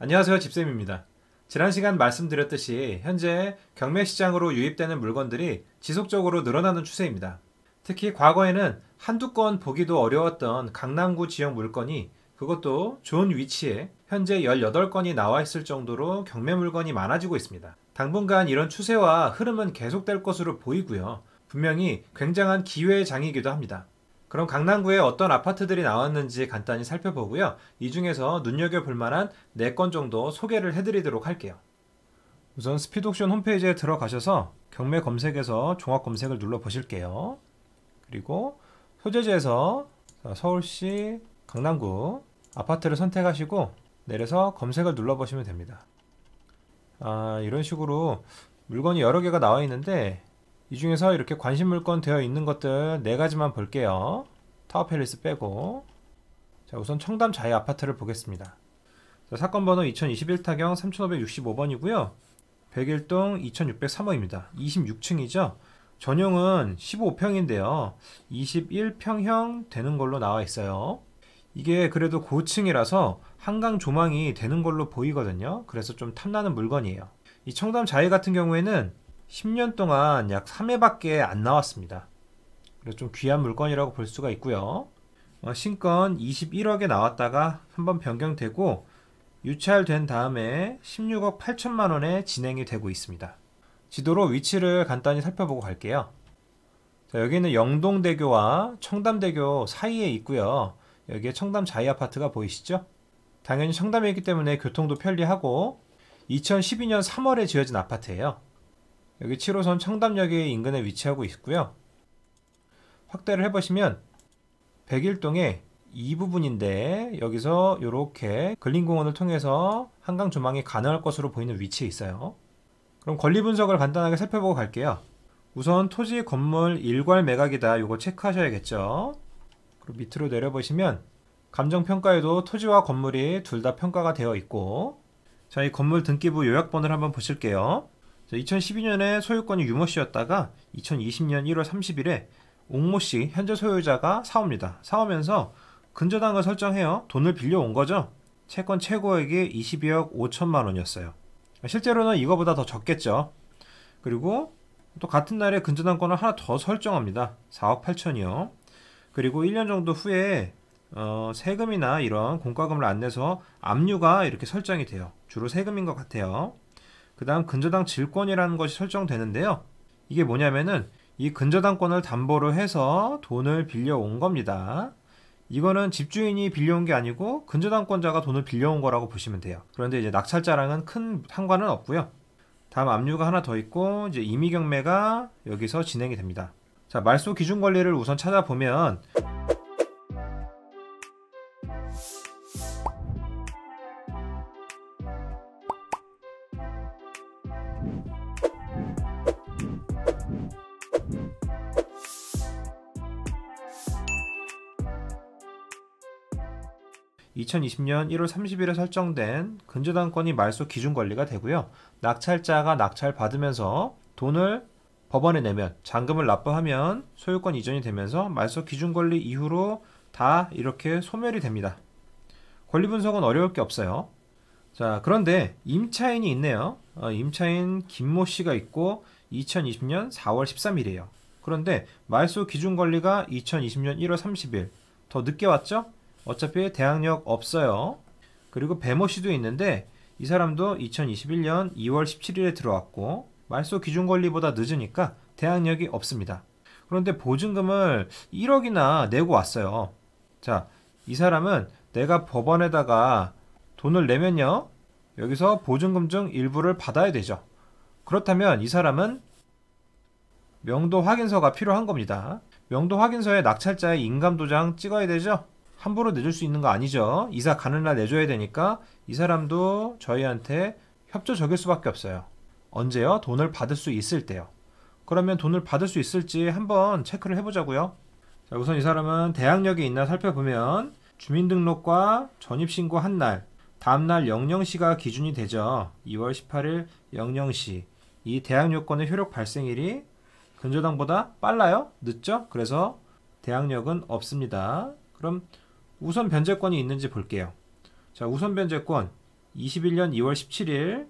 안녕하세요 집쌤입니다. 지난 시간 말씀드렸듯이 현재 경매시장으로 유입되는 물건들이 지속적으로 늘어나는 추세입니다. 특히 과거에는 한두 건 보기도 어려웠던 강남구 지역 물건이 그것도 좋은 위치에 현재 18건이 나와 있을 정도로 경매 물건이 많아지고 있습니다. 당분간 이런 추세와 흐름은 계속될 것으로 보이고요. 분명히 굉장한 기회의 장이기도 합니다. 그럼 강남구에 어떤 아파트들이 나왔는지 간단히 살펴보고요. 이 중에서 눈여겨볼 만한 4건 정도 소개를 해드리도록 할게요. 우선 스피드옥션 홈페이지에 들어가셔서 경매 검색에서 종합 검색을 눌러 보실게요. 그리고 소재지에서 서울시 강남구 아파트를 선택하시고 내려서 검색을 눌러 보시면 됩니다. 아, 이런 식으로 물건이 여러 개가 나와 있는데 이 중에서 이렇게 관심 물건 되어 있는 것들 네 가지만 볼게요. 타워팰리스 빼고 자 우선 청담 자이 아파트를 보겠습니다. 자, 사건 번호 2021 타경 3565번이고요. 101동 2603호입니다. 26층이죠. 전용은 15평인데요. 21평형 되는 걸로 나와 있어요. 이게 그래도 고층이라서 한강 조망이 되는 걸로 보이거든요. 그래서 좀 탐나는 물건이에요. 이 청담 자이 같은 경우에는 10년 동안 약 3회밖에 안 나왔습니다. 그래서 좀 귀한 물건이라고 볼 수가 있고요. 어, 신건 21억에 나왔다가 한번 변경되고 유찰된 다음에 16억 8천만 원에 진행이 되고 있습니다. 지도로 위치를 간단히 살펴보고 갈게요. 자, 여기는 영동대교와 청담대교 사이에 있고요. 여기에 청담 자이 아파트가 보이시죠? 당연히 청담이기 때문에 교통도 편리하고 2012년 3월에 지어진 아파트예요. 여기 7호선 청담역의 인근에 위치하고 있고요. 확대를 해보시면 101동에 이 부분인데 여기서 이렇게 근린공원을 통해서 한강 조망이 가능할 것으로 보이는 위치에 있어요. 그럼 권리 분석을 간단하게 살펴보고 갈게요. 우선 토지 건물 일괄 매각이다 요거 체크하셔야겠죠. 그리고 밑으로 내려보시면 감정평가에도 토지와 건물이 둘 다 평가가 되어 있고 자이 건물 등기부 요약본을 한번 보실게요. 2012년에 소유권이 유모 씨였다가 2020년 1월 30일에 옥모 씨 현재 소유자가 사옵니다. 사오면서 근저당을 설정해요. 돈을 빌려온 거죠. 채권 최고액이 22억 5천만 원이었어요. 그러니까 실제로는 이거보다 더 적겠죠. 그리고 또 같은 날에 근저당권을 하나 더 설정합니다. 4억 8천이요. 그리고 1년 정도 후에 어, 세금이나 이런 공과금을 안 내서 압류가 이렇게 설정이 돼요. 주로 세금인 것 같아요. 그 다음 근저당 질권이라는 것이 설정되는데요. 이게 뭐냐면은 이 근저당권을 담보로 해서 돈을 빌려온 겁니다. 이거는 집주인이 빌려온 게 아니고 근저당권자가 돈을 빌려온 거라고 보시면 돼요. 그런데 이제 낙찰자랑은 큰 상관은 없고요. 다음 압류가 하나 더 있고 이제 임의 경매가 여기서 진행이 됩니다. 자, 말소 기준 권리를 우선 찾아보면 2020년 1월 30일에 설정된 근저당권이 말소 기준 권리가 되고요. 낙찰자가 낙찰 받으면서 돈을 법원에 내면 잔금을 납부하면 소유권 이전이 되면서 말소 기준 권리 이후로 다 이렇게 소멸이 됩니다. 권리 분석은 어려울 게 없어요. 자, 그런데 임차인이 있네요. 어, 임차인 김모 씨가 있고 2020년 4월 13일이에요. 그런데 말소 기준 권리가 2020년 1월 30일 더 늦게 왔죠? 어차피 대항력 없어요. 그리고 베모시도 있는데 이 사람도 2021년 2월 17일에 들어왔고 말소 기준 권리보다 늦으니까 대항력이 없습니다. 그런데 보증금을 1억이나 내고 왔어요. 자, 이 사람은 내가 법원에다가 돈을 내면요. 여기서 보증금 중 일부를 받아야 되죠. 그렇다면 이 사람은 명도 확인서가 필요한 겁니다. 명도 확인서에 낙찰자의 인감 도장 찍어야 되죠. 함부로 내줄 수 있는 거 아니죠. 이사 가는 날 내줘야 되니까 이 사람도 저희한테 협조 적일 수밖에 없어요. 언제요? 돈을 받을 수 있을 때요. 그러면 돈을 받을 수 있을지 한번 체크를 해보자고요. 자, 우선 이 사람은 대항력이 있나 살펴보면 주민등록과 전입신고 한 날, 다음날 00시가 기준이 되죠. 2월 18일 00시. 이 대항요건의 효력 발생일이 근저당보다 빨라요? 늦죠? 그래서 대항력은 없습니다. 그럼 우선 변제권이 있는지 볼게요. 자, 우선 변제권 21년 2월 17일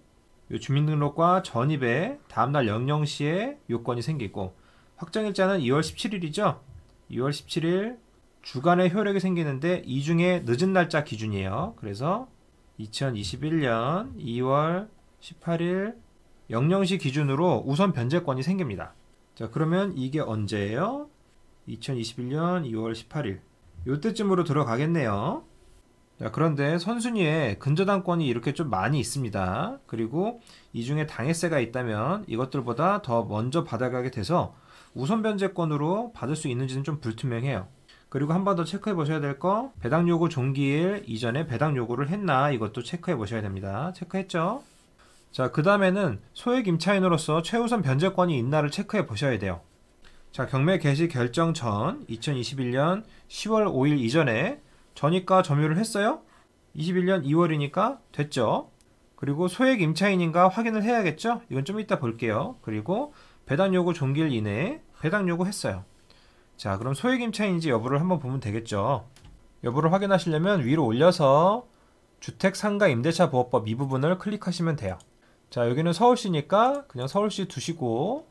주민등록과 전입에 다음날 00시에 요건이 생기고 확정일자는 2월 17일이죠. 2월 17일 주간의 효력이 생기는데 이 중에 늦은 날짜 기준이에요. 그래서 2021년 2월 18일 00시 기준으로 우선 변제권이 생깁니다. 자, 그러면 이게 언제예요? 2021년 2월 18일. 요때쯤으로 들어가겠네요. 자, 그런데 선순위에 근저당권이 이렇게 좀 많이 있습니다. 그리고 이 중에 당해세가 있다면 이것들보다 더 먼저 받아가게 돼서 우선 변제권으로 받을 수 있는지는 좀 불투명해요. 그리고 한 번 더 체크해 보셔야 될 거 배당 요구 종기일 이전에 배당 요구를 했나 이것도 체크해 보셔야 됩니다. 체크했죠? 자, 그 다음에는 소액 임차인으로서 최우선 변제권이 있나를 체크해 보셔야 돼요. 자, 경매 개시 결정 전 2021년 10월 5일 이전에 전입과 점유를 했어요? 21년 2월이니까 됐죠. 그리고 소액 임차인인가 확인을 해야겠죠? 이건 좀 이따 볼게요. 그리고 배당 요구 종결 이내에 배당 요구 했어요. 자, 그럼 소액 임차인인지 여부를 한번 보면 되겠죠. 여부를 확인하시려면 위로 올려서 주택 상가 임대차 보호법 이 부분을 클릭하시면 돼요. 자, 여기는 서울시니까 그냥 서울시 두시고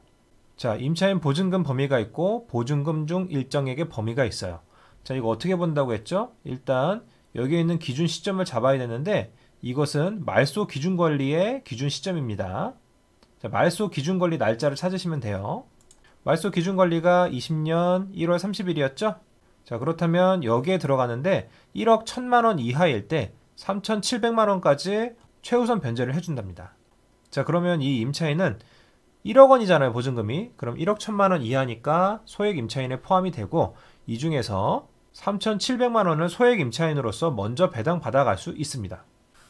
자, 임차인 보증금 범위가 있고 보증금 중 일정액의 범위가 있어요. 자, 이거 어떻게 본다고 했죠? 일단 여기에 있는 기준 시점을 잡아야 되는데 이것은 말소 기준 권리의 기준 시점입니다. 자, 말소 기준 권리 날짜를 찾으시면 돼요. 말소 기준 권리가 20년 1월 30일이었죠? 자, 그렇다면 여기에 들어가는데 1억 1천만 원 이하일 때 3,700만 원까지 최우선 변제를 해 준답니다. 자, 그러면 이 임차인은 1억 원이잖아요, 보증금이. 그럼 1억 1 천만 원 이하니까 소액 임차인에 포함이 되고 이 중에서 3,700만 원을 소액 임차인으로서 먼저 배당 받아갈 수 있습니다.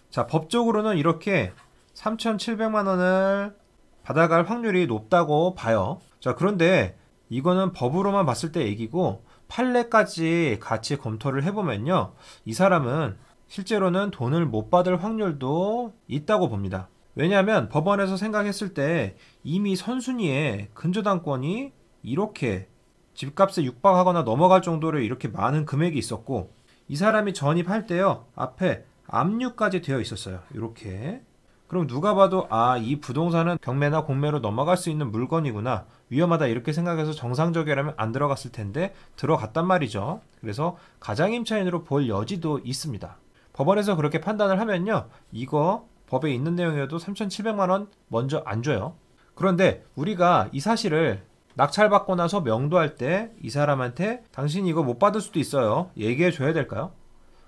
자, 법적으로는 이렇게 3,700만 원을 받아갈 확률이 높다고 봐요. 자, 그런데 이거는 법으로만 봤을 때 얘기고 판례까지 같이 검토를 해보면요. 이 사람은 실제로는 돈을 못 받을 확률도 있다고 봅니다. 왜냐하면 법원에서 생각했을 때 이미 선순위에 근저당권이 이렇게 집값에 육박하거나 넘어갈 정도로 이렇게 많은 금액이 있었고 이 사람이 전입할 때요 앞에 압류까지 되어 있었어요 이렇게 그럼 누가 봐도 아 이 부동산은 경매나 공매로 넘어갈 수 있는 물건이구나 위험하다 이렇게 생각해서 정상적이라면 안 들어갔을 텐데 들어갔단 말이죠 그래서 가장임차인으로 볼 여지도 있습니다 법원에서 그렇게 판단을 하면요 이거 법에 있는 내용이어도 3,700만 원 먼저 안 줘요. 그런데 우리가 이 사실을 낙찰받고 나서 명도할 때 이 사람한테 당신이 거못 받을 수도 있어요. 얘기해 줘야 될까요?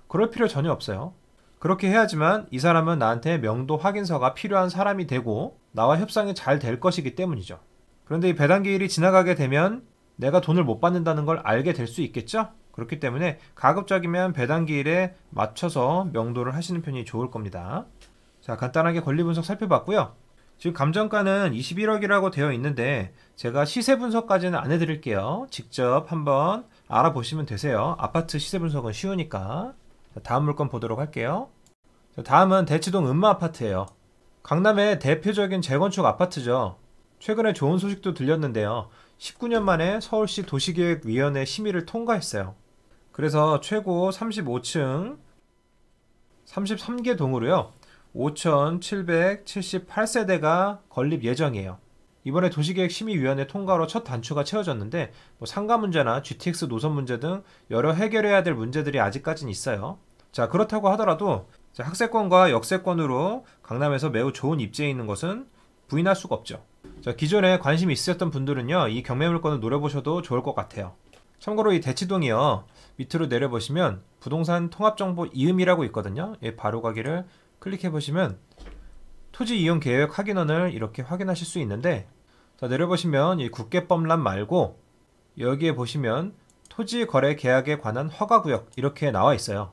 그럴 필요 전혀 없어요. 그렇게 해야지만 이 사람은 나한테 명도 확인서가 필요한 사람이 되고 나와 협상이 잘 될 것이기 때문이죠. 그런데 이 배당기일이 지나가게 되면 내가 돈을 못 받는다는 걸 알게 될 수 있겠죠? 그렇기 때문에 가급적이면 배당기일에 맞춰서 명도를 하시는 편이 좋을 겁니다. 자, 간단하게 권리 분석 살펴봤고요. 지금 감정가는 21억이라고 되어 있는데 제가 시세 분석까지는 안 해드릴게요. 직접 한번 알아보시면 되세요. 아파트 시세 분석은 쉬우니까. 자, 다음 물건 보도록 할게요. 자, 다음은 대치동 음마 아파트예요. 강남의 대표적인 재건축 아파트죠. 최근에 좋은 소식도 들렸는데요. 19년 만에 서울시 도시계획위원회 심의를 통과했어요. 그래서 최고 35층 33개 동으로요. 5,778세대가 건립 예정이에요. 이번에 도시계획 심의위원회 통과로 첫 단추가 채워졌는데 뭐 상가 문제나 GTX 노선 문제 등 여러 해결해야 될 문제들이 아직까지는 있어요. 자 그렇다고 하더라도 학세권과 역세권으로 강남에서 매우 좋은 입지에 있는 것은 부인할 수가 없죠. 자 기존에 관심이 있으셨던 분들은요 이 경매물건을 노려보셔도 좋을 것 같아요. 참고로 이 대치동이요 밑으로 내려보시면 부동산 통합정보 이음이라고 있거든요. 예, 바로 가기를 클릭해 보시면 토지 이용 계획 확인원을 이렇게 확인하실 수 있는데 자, 내려보시면 이 국계법란 말고 여기에 보시면 토지 거래 계약에 관한 허가 구역 이렇게 나와 있어요.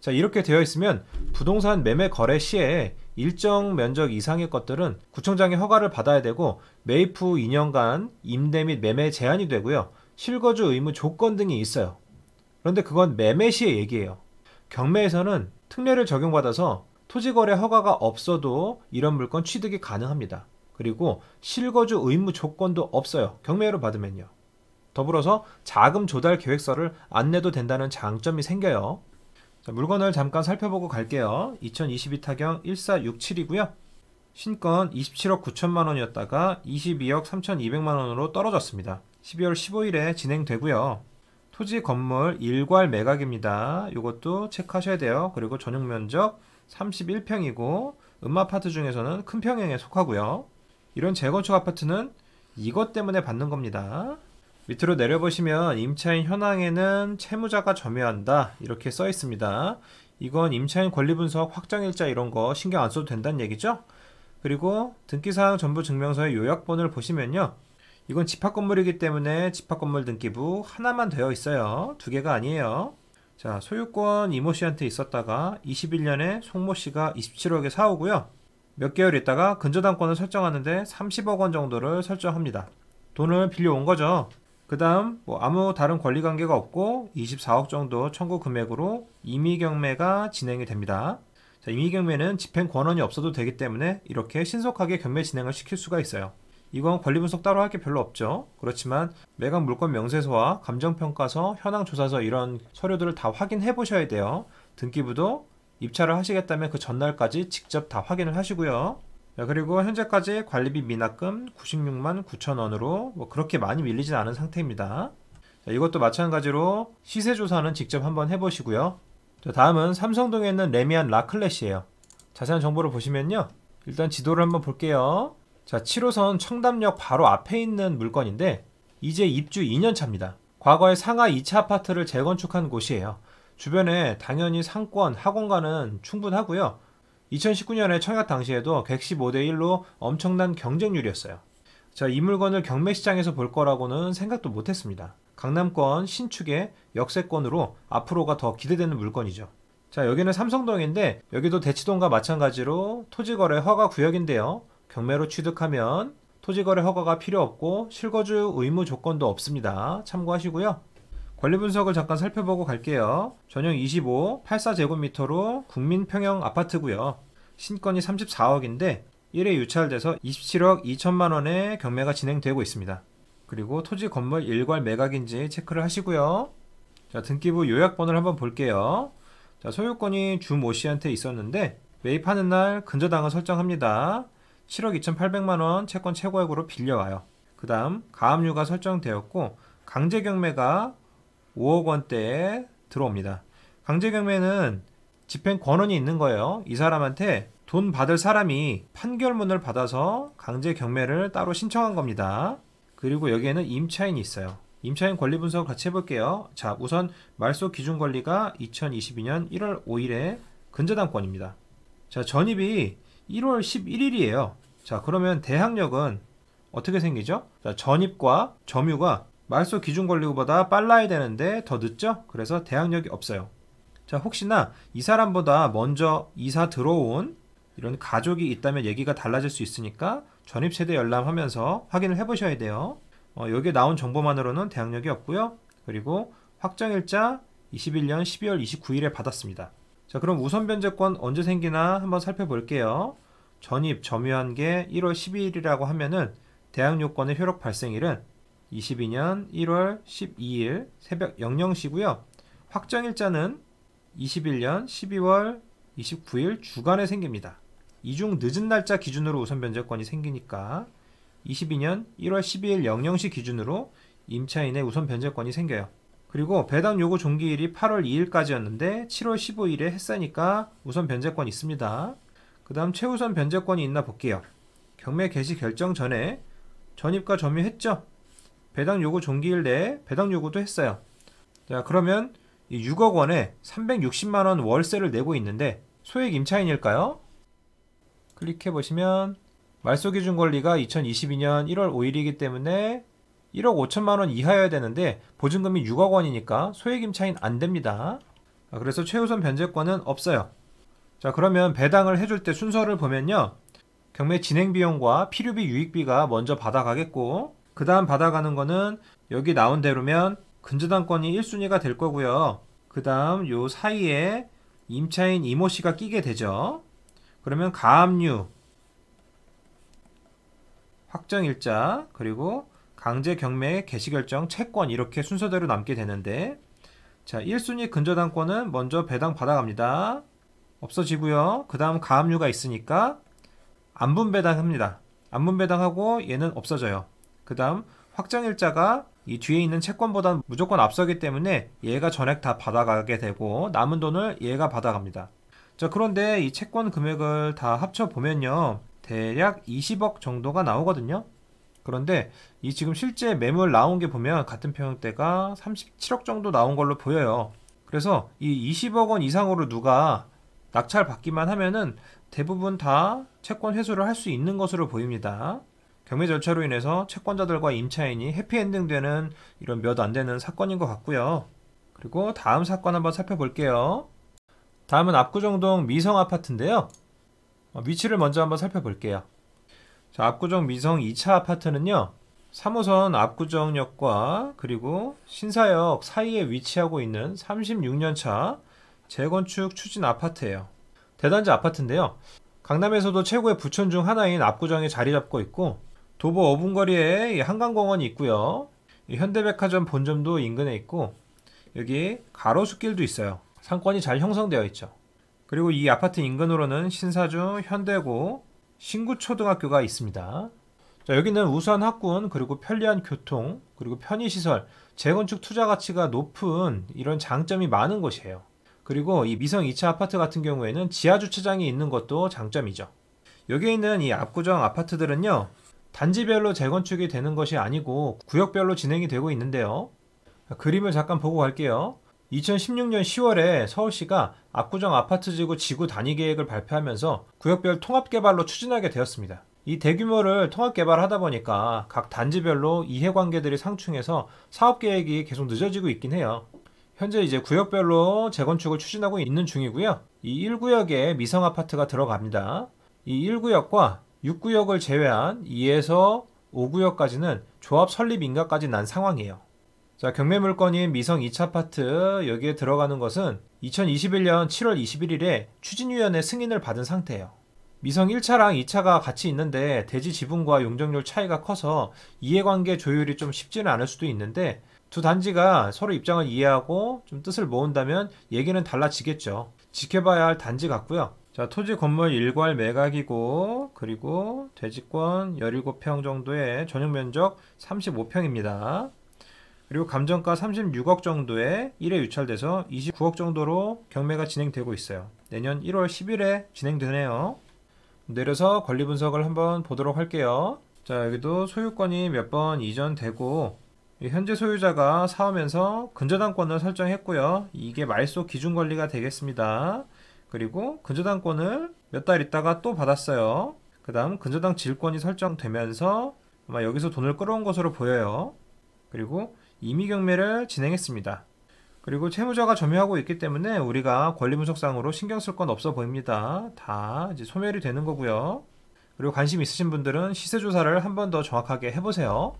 자, 이렇게 되어 있으면 부동산 매매 거래 시에 일정 면적 이상의 것들은 구청장의 허가를 받아야 되고 매입 후 2년간 임대 및 매매 제한이 되고요. 실거주 의무 조건 등이 있어요. 그런데 그건 매매 시의 얘기예요. 경매에서는 특례를 적용받아서 토지거래 허가가 없어도 이런 물건 취득이 가능합니다. 그리고 실거주 의무 조건도 없어요. 경매로 받으면요. 더불어서 자금 조달 계획서를 안 내도 된다는 장점이 생겨요. 자, 물건을 잠깐 살펴보고 갈게요. 2022 타경 1467이고요. 신건 27억 9천만 원이었다가 22억 3,200만 원으로 떨어졌습니다. 12월 15일에 진행되고요. 토지 건물 일괄 매각입니다. 이것도 체크하셔야 돼요. 그리고 전용 면적 31평이고 음마 아파트 중에서는 큰 평형에 속하고요. 이런 재건축 아파트는 이것 때문에 받는 겁니다. 밑으로 내려보시면 임차인 현황에는 채무자가 점유한다 이렇게 써 있습니다. 이건 임차인 권리분석 확정일자 이런 거 신경 안 써도 된다는 얘기죠. 그리고 등기사항 전부 증명서의 요약본을 보시면요. 이건 집합건물이기 때문에 집합건물 등기부 하나만 되어 있어요. 두 개가 아니에요. 자, 소유권 이모 씨한테 있었다가 21년에 송모 씨가 27억에 사오고요. 몇 개월 있다가 근저당권을 설정하는데 30억 원 정도를 설정합니다. 돈을 빌려온 거죠. 그 다음 뭐 아무 다른 권리관계가 없고 24억 정도 청구 금액으로 임의경매가 진행이 됩니다. 자, 임의경매는 집행 권원이 없어도 되기 때문에 이렇게 신속하게 경매 진행을 시킬 수가 있어요. 이건 권리분석 따로 할 게 별로 없죠. 그렇지만 매각 물건 명세서와 감정평가서, 현황조사서 이런 서류들을 다 확인해 보셔야 돼요. 등기부도 입찰을 하시겠다면 그 전날까지 직접 다 확인을 하시고요. 네, 그리고 현재까지 관리비 미납금 96만 9천원으로 뭐 그렇게 많이 밀리진 않은 상태입니다. 이것도 마찬가지로 시세 조사는 직접 한번 해보시고요. 다음은 삼성동에 있는 레미안 라클래시에요 자세한 정보를 보시면요. 일단 지도를 한번 볼게요. 자, 7호선 청담역 바로 앞에 있는 물건인데 이제 입주 2년 차입니다. 과거에 상하 2차 아파트를 재건축한 곳이에요. 주변에 당연히 상권, 학원가는 충분하고요. 2019년에 청약 당시에도 115대 1로 엄청난 경쟁률이었어요. 자, 이 물건을 경매시장에서 볼 거라고는 생각도 못 했습니다. 강남권 신축의 역세권으로 앞으로가 더 기대되는 물건이죠. 자, 여기는 삼성동인데 여기도 대치동과 마찬가지로 토지거래 허가 구역인데요. 경매로 취득하면 토지거래 허가가 필요 없고 실거주 의무 조건도 없습니다. 참고하시고요. 권리 분석을 잠깐 살펴보고 갈게요. 전용 25, 84제곱미터로 국민 평형 아파트고요. 신건이 34억인데 1회 유찰돼서 27억 2천만 원의 경매가 진행되고 있습니다. 그리고 토지 건물 일괄 매각인지 체크를 하시고요. 자, 등기부 요약본을 한번 볼게요. 자, 소유권이 주모 씨한테 있었는데 매입하는 날 근저당을 설정합니다. 7억 2,800만 원 채권 최고액으로 빌려와요. 그 다음 가압류가 설정되었고 강제경매가 5억 원대에 들어옵니다. 강제경매는 집행 권원이 있는 거예요. 이 사람한테 돈 받을 사람이 판결문을 받아서 강제경매를 따로 신청한 겁니다. 그리고 여기에는 임차인이 있어요. 임차인 권리 분석 같이 해볼게요. 자, 우선 말소 기준 권리가 2022년 1월 5일에 근저당권입니다. 자, 전입이 1월 11일이에요. 자, 그러면 대항력은 어떻게 생기죠? 자, 전입과 점유가 말소 기준 권리보다 빨라야 되는데 더 늦죠? 그래서 대항력이 없어요. 자, 혹시나 이 사람보다 먼저 이사 들어온 이런 가족이 있다면 얘기가 달라질 수 있으니까 전입 세대 열람하면서 확인을 해보셔야 돼요. 어, 여기에 나온 정보만으로는 대항력이 없고요. 그리고 확정일자 21년 12월 29일에 받았습니다. 자 그럼 우선 변제권 언제 생기나 한번 살펴볼게요. 전입 점유한 게 1월 12일이라고 하면은 대항 요건의 효력 발생일은 22년 1월 12일 새벽 00시고요. 확정일자는 21년 12월 29일 주간에 생깁니다. 이 중 늦은 날짜 기준으로 우선 변제권이 생기니까 22년 1월 12일 00시 기준으로 임차인의 우선 변제권이 생겨요. 그리고 배당 요구 종기일이 8월 2일까지였는데 7월 15일에 했으니까 우선 변제권 있습니다. 그 다음 최우선 변제권이 있나 볼게요. 경매 개시 결정 전에 전입과 점유했죠? 배당 요구 종기일 내에 배당 요구도 했어요. 자 그러면 이 6억 원에 360만원 월세를 내고 있는데 소액 임차인일까요? 클릭해 보시면 말소 기준 권리가 2022년 1월 5일이기 때문에 1억 5천만 원 이하여야 되는데 보증금이 6억 원이니까 소액임 차인 안 됩니다. 아, 그래서 최우선 변제권은 없어요. 자 그러면 배당을 해줄 때 순서를 보면요. 경매 진행 비용과 필요비 유익비가 먼저 받아가겠고 그 다음 받아가는 거는 여기 나온 대로면 근저당권이 1순위가 될 거고요. 그 다음 요 사이에 임차인 이모씨가 끼게 되죠. 그러면 가압류, 확정일자, 그리고 강제 경매 개시 결정 채권 이렇게 순서대로 남게 되는데 자 1순위 근저당권은 먼저 배당 받아갑니다. 없어지고요. 그 다음 가압류가 있으니까 안분 배당합니다. 안분 배당하고 얘는 없어져요. 그 다음 확정일자가 이 뒤에 있는 채권보다 무조건 앞서기 때문에 얘가 전액 다 받아가게 되고 남은 돈을 얘가 받아갑니다. 자 그런데 이 채권 금액을 다 합쳐보면요. 대략 20억 정도가 나오거든요. 그런데 이 지금 실제 매물 나온 게 보면 같은 평형대가 37억 정도 나온 걸로 보여요. 그래서 이 20억 원 이상으로 누가 낙찰 받기만 하면은 대부분 다 채권 회수를 할 수 있는 것으로 보입니다. 경매 절차로 인해서 채권자들과 임차인이 해피엔딩 되는 이런 몇 안 되는 사건인 것 같고요. 그리고 다음 사건 한번 살펴볼게요. 다음은 압구정동 미성 아파트인데요. 어, 위치를 먼저 한번 살펴볼게요. 자, 압구정 미성 2차 아파트는요. 3호선 압구정역과 그리고 신사역 사이에 위치하고 있는 36년차 재건축 추진 아파트예요. 대단지 아파트인데요. 강남에서도 최고의 부촌 중 하나인 압구정에 자리 잡고 있고 도보 5분 거리에 한강공원이 있고요. 현대백화점 본점도 인근에 있고 여기 가로수길도 있어요. 상권이 잘 형성되어 있죠. 그리고 이 아파트 인근으로는 신사중, 현대고, 신구초등학교가 있습니다. 자, 여기는 우수한 학군, 그리고 편리한 교통, 그리고 편의시설, 재건축 투자 가치가 높은 이런 장점이 많은 곳이에요. 그리고 이 미성 2차 아파트 같은 경우에는 지하 주차장이 있는 것도 장점이죠. 여기에 있는 이 압구정 아파트들은요. 단지별로 재건축이 되는 것이 아니고 구역별로 진행이 되고 있는데요. 그림을 잠깐 보고 갈게요. 2016년 10월에 서울시가 압구정 아파트지구 지구 단위 계획을 발표하면서 구역별 통합 개발로 추진하게 되었습니다. 이 대규모를 통합 개발하다 보니까 각 단지별로 이해관계들이 상충해서 사업 계획이 계속 늦어지고 있긴 해요. 현재 이제 구역별로 재건축을 추진하고 있는 중이고요. 이 1구역에 미성 아파트가 들어갑니다. 이 1구역과 6구역을 제외한 2에서 5구역까지는 조합 설립 인가까지 난 상황이에요. 자, 경매 물건인 미성 2차 파트 여기에 들어가는 것은 2021년 7월 21일에 추진위원회 승인을 받은 상태예요. 미성 1차랑 2차가 같이 있는데 대지 지분과 용적률 차이가 커서 이해관계 조율이 좀 쉽지는 않을 수도 있는데 두 단지가 서로 입장을 이해하고 좀 뜻을 모은다면 얘기는 달라지겠죠. 지켜봐야 할 단지 같고요. 자, 토지 건물 일괄 매각이고 그리고 대지권 17평 정도의 전용 면적 35평입니다. 그리고 감정가 36억 정도에 1회 유찰돼서 29억 정도로 경매가 진행되고 있어요. 내년 1월 10일에 진행되네요. 내려서 권리 분석을 한번 보도록 할게요. 자, 여기도 소유권이 몇 번 이전되고 현재 소유자가 사오면서 근저당권을 설정했고요. 이게 말소 기준 권리가 되겠습니다. 그리고 근저당권을 몇 달 있다가 또 받았어요. 그 다음 근저당 질권이 설정되면서 아마 여기서 돈을 끌어온 것으로 보여요. 그리고 임의 경매를 진행했습니다. 그리고 채무자가 점유하고 있기 때문에 우리가 권리분석상으로 신경 쓸 건 없어 보입니다. 다 이제 소멸이 되는 거고요. 그리고 관심 있으신 분들은 시세 조사를 한 번 더 정확하게 해보세요.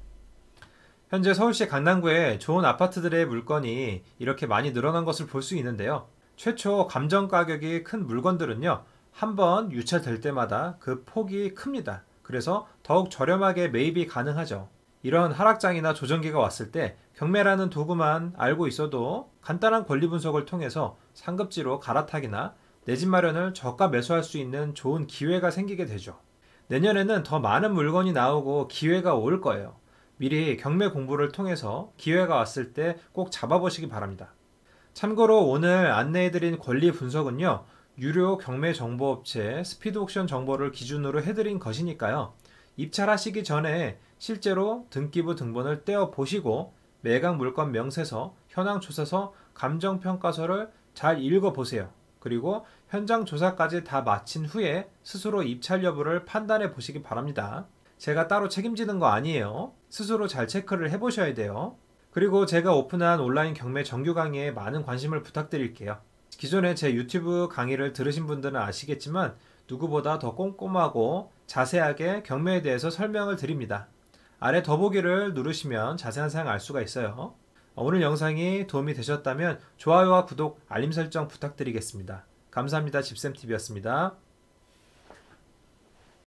현재 서울시 강남구에 좋은 아파트들의 물건이 이렇게 많이 늘어난 것을 볼 수 있는데요. 최초 감정 가격이 큰 물건들은요. 한 번 유찰될 때마다 그 폭이 큽니다. 그래서 더욱 저렴하게 매입이 가능하죠. 이런 하락장이나 조정기가 왔을 때 경매라는 도구만 알고 있어도 간단한 권리 분석을 통해서 상급지로 갈아타기나 내집 마련을 저가 매수할 수 있는 좋은 기회가 생기게 되죠. 내년에는 더 많은 물건이 나오고 기회가 올 거예요. 미리 경매 공부를 통해서 기회가 왔을 때 꼭 잡아보시기 바랍니다. 참고로 오늘 안내해드린 권리 분석은요, 유료 경매 정보업체 스피드옥션 정보를 기준으로 해드린 것이니까요. 입찰하시기 전에 실제로 등기부 등본을 떼어 보시고 매각 물건 명세서, 현황 조사서, 감정 평가서를 잘 읽어 보세요. 그리고 현장 조사까지 다 마친 후에 스스로 입찰 여부를 판단해 보시기 바랍니다. 제가 따로 책임지는 거 아니에요. 스스로 잘 체크를 해 보셔야 돼요. 그리고 제가 오픈한 온라인 경매 정규 강의에 많은 관심을 부탁드릴게요. 기존에 제 유튜브 강의를 들으신 분들은 아시겠지만 누구보다 더 꼼꼼하고 자세하게 경매에 대해서 설명을 드립니다. 아래 더보기를 누르시면 자세한 사항 알 수가 있어요. 어, 오늘 영상이 도움이 되셨다면 좋아요와 구독, 알림 설정 부탁드리겠습니다. 감사합니다. 집쌤TV였습니다.